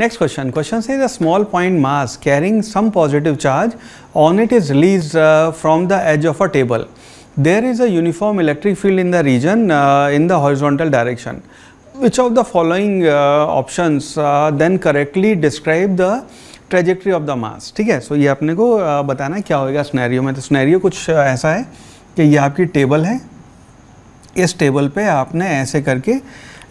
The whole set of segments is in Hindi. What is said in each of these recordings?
Next question. Question says a small point mass carrying some positive charge on it is released uh, from the edge of a table. There is a uniform electric field in the region uh, in the horizontal direction. Which of the following uh, options then correctly describe the trajectory of the mass ठीक है सो so, ये अपने को बताना क्या होएगा स्नैरियो में तो स्नैरियो कुछ ऐसा है कि ये आपकी टेबल है इस टेबल पे आपने ऐसे करके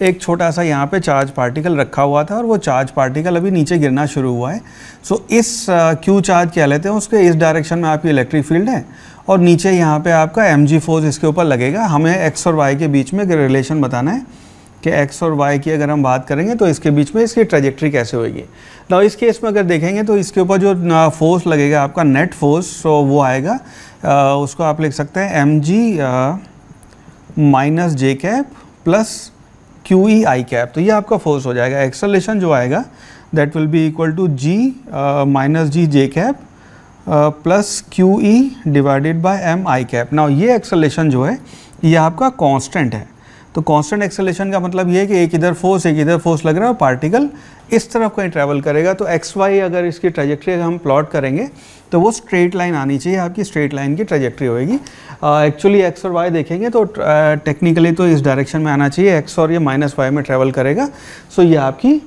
एक छोटा सा यहाँ पे चार्ज पार्टिकल रखा हुआ था और वो चार्ज पार्टिकल अभी नीचे गिरना शुरू हुआ है सो so, इस क्यू चार्ज क्या लेते हैं उसके इस डायरेक्शन में आपकी इलेक्ट्रिक फील्ड है और नीचे यहाँ पे आपका एम जी फोर्स इसके ऊपर लगेगा हमें एक्स और वाई के बीच में रिलेशन बताना है कि एक्स और वाई की अगर हम बात करेंगे तो इसके बीच में इसकी ट्रेजेक्ट्री कैसे होगी ना इस केस में अगर देखेंगे तो इसके ऊपर जो फोर्स लगेगा आपका नेट फोर्स सो वो आएगा उसको आप लिख सकते हैं M G minus J cap plus Q E I cap तो ये आपका फोर्स हो जाएगा एक्सलेशन जो आएगा that will be equal to G minus G J cap plus Q E divided by M I cap ना ये एक्सलेशन जो है ये आपका कांस्टेंट है तो कांस्टेंट एक्सेलेशन का मतलब ये है कि एक इधर फोर्स एक इधर फोर्स लग रहा है और पार्टिकल इस तरफ कहीं ट्रैवल करेगा तो एक्स वाई अगर इसकी ट्रेजेक्ट्री हम प्लॉट करेंगे तो वो स्ट्रेट लाइन आनी चाहिए आपकी स्ट्रेट लाइन की ट्रेजेक्ट्री होगी एक्चुअली एक्स और वाई देखेंगे तो टेक्निकली तो इस डायरेक्शन में आना चाहिए एक्स और ये माइनस वाई में ट्रैवल करेगा सो ये आपकी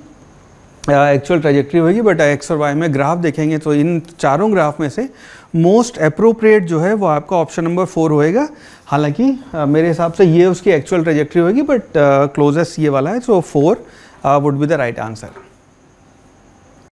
एक्चुअल ट्रेजेक्ट्री होगी बट एक्स और वाई में ग्राफ देखेंगे तो इन चारों ग्राफ में से मोस्ट अप्रोप्रिएट जो है वो आपका ऑप्शन नंबर फोर होएगा हालांकि मेरे हिसाब से ये उसकी एक्चुअल ट्रेजेक्ट्री होगी बट क्लोजेस्ट ये वाला है so four would be the right answer